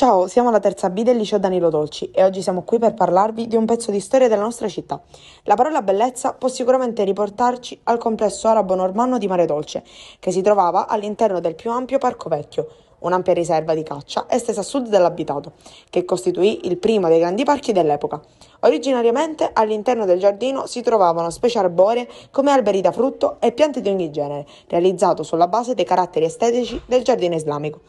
Ciao, siamo la terza B del liceo Danilo Dolci e oggi siamo qui per parlarvi di un pezzo di storia della nostra città. La parola bellezza può sicuramente riportarci al complesso arabo-normanno di Mare Dolce, che si trovava all'interno del più ampio parco vecchio, un'ampia riserva di caccia estesa a sud dell'abitato, che costituì il primo dei grandi parchi dell'epoca. Originariamente all'interno del giardino si trovavano specie arboree come alberi da frutto e piante di ogni genere, realizzato sulla base dei caratteri estetici del giardino islamico.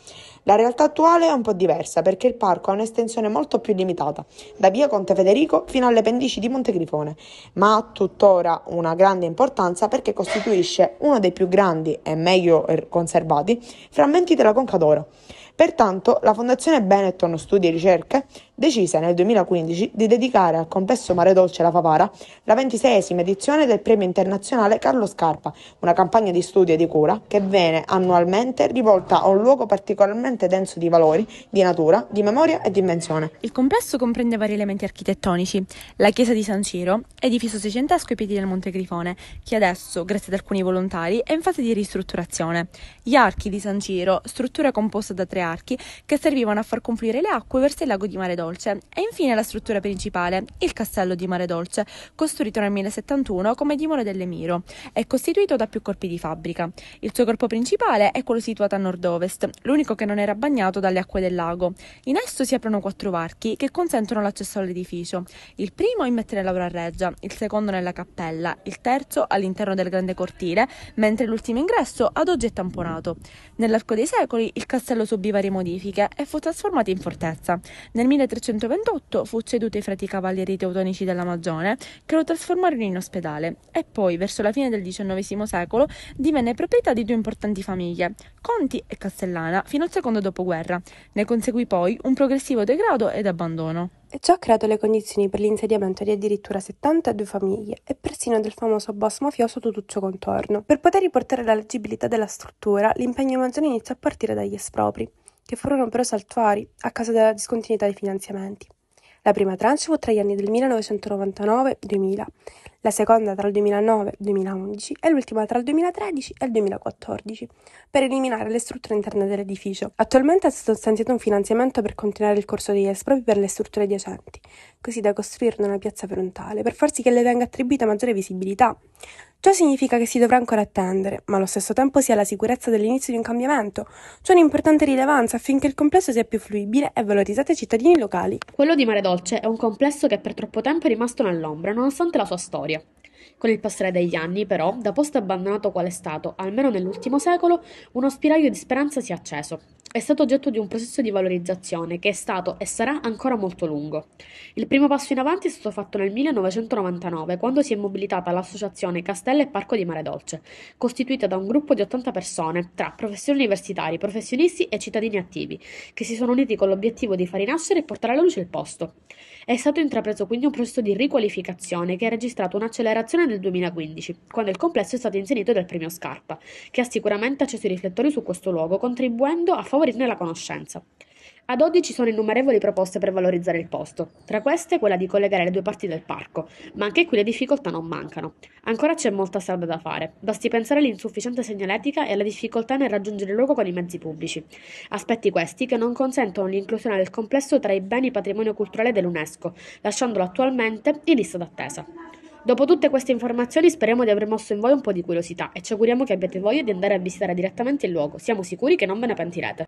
La realtà attuale è un po' diversa perché il parco ha un'estensione molto più limitata, da via Conte Federico fino alle pendici di Montegrifone, ma ha tuttora una grande importanza perché costituisce uno dei più grandi e meglio er, conservati frammenti della Conca d'Oro. Pertanto la Fondazione Benetton Studi e Ricerche decise nel 2015 di dedicare al complesso Mare Dolce La Favara la ventiseiesima edizione del premio internazionale Carlo Scarpa, una campagna di studio e di cura che viene annualmente rivolta a un luogo particolarmente denso di valori, di natura, di memoria e di dimensione. Il complesso comprende vari elementi architettonici, la chiesa di San Ciro, edificio seicentesco ai piedi del Monte Grifone, che adesso, grazie ad alcuni volontari, è in fase di ristrutturazione, gli archi di San Ciro, struttura composta da tre archi che servivano a far confluire le acque verso il lago di Mare Dolce Maredolce e infine la struttura principale, il castello di Mare Dolce, costruito nel 1071 come dimora dell'Emiro. È costituito da più corpi di fabbrica. Il suo corpo principale è quello situato a nord-ovest, l'unico che non era bagnato dalle acque del lago. In esso si aprono quattro varchi che consentono l'accesso all'edificio. Il primo immette nell'aura reggia, il secondo nella cappella, il terzo all'interno del grande cortile, mentre l'ultimo ingresso ad oggi è tamponato. Nell'arco dei secoli il castello subì varie modifiche e fu trasformato in fortezza. Nel 1300 328 fu ceduto ai frati cavalieri teutonici dell'Amazone, che lo trasformarono in ospedale, e poi, verso la fine del XIX secolo, divenne proprietà di due importanti famiglie, Conti e Castellana, fino al secondo dopoguerra. Ne conseguì poi un progressivo degrado ed abbandono. E ciò ha creato le condizioni per l'insediamento di addirittura 72 famiglie e persino del famoso boss mafioso Tutuccio Contorno. Per poter riportare la leggibilità della struttura, l'impegno amazone inizia a partire dagli espropri che furono però saltuari a causa della discontinuità dei finanziamenti. La prima tranche fu tra gli anni del 1999-2000, la seconda tra il 2009-2011 e l'ultima tra il 2013 e il 2014, per eliminare le strutture interne dell'edificio. Attualmente è stato stanziato un finanziamento per continuare il corso degli espropri per le strutture adiacenti, così da costruirne una piazza frontale, per far sì che le venga attribuita maggiore visibilità. Ciò significa che si dovrà ancora attendere, ma allo stesso tempo si ha la sicurezza dell'inizio di un cambiamento. cioè un'importante rilevanza affinché il complesso sia più fruibile e valorizzato ai cittadini locali. Quello di Mare Dolce è un complesso che per troppo tempo è rimasto nell'ombra, nonostante la sua storia. Con il passare degli anni, però, da posto abbandonato qual è stato, almeno nell'ultimo secolo, uno spiraglio di speranza si è acceso è stato oggetto di un processo di valorizzazione che è stato e sarà ancora molto lungo. Il primo passo in avanti è stato fatto nel 1999, quando si è mobilitata l'associazione Castello e Parco di Mare Dolce, costituita da un gruppo di 80 persone, tra professori universitari, professionisti e cittadini attivi, che si sono uniti con l'obiettivo di far rinascere e portare alla luce il posto. È stato intrapreso quindi un processo di riqualificazione che ha registrato un'accelerazione nel 2015, quando il complesso è stato inserito dal premio Scarpa, che ha sicuramente acceso i riflettori su questo luogo, contribuendo a favorire favorirne la conoscenza. Ad oggi ci sono innumerevoli proposte per valorizzare il posto, tra queste quella di collegare le due parti del parco, ma anche qui le difficoltà non mancano. Ancora c'è molta strada da fare, basti pensare all'insufficiente segnaletica e alla difficoltà nel raggiungere il luogo con i mezzi pubblici. Aspetti questi che non consentono l'inclusione del complesso tra i beni patrimonio culturale dell'UNESCO, lasciandolo attualmente in lista d'attesa. Dopo tutte queste informazioni speriamo di aver mosso in voi un po' di curiosità e ci auguriamo che abbiate voglia di andare a visitare direttamente il luogo. Siamo sicuri che non ve ne pentirete.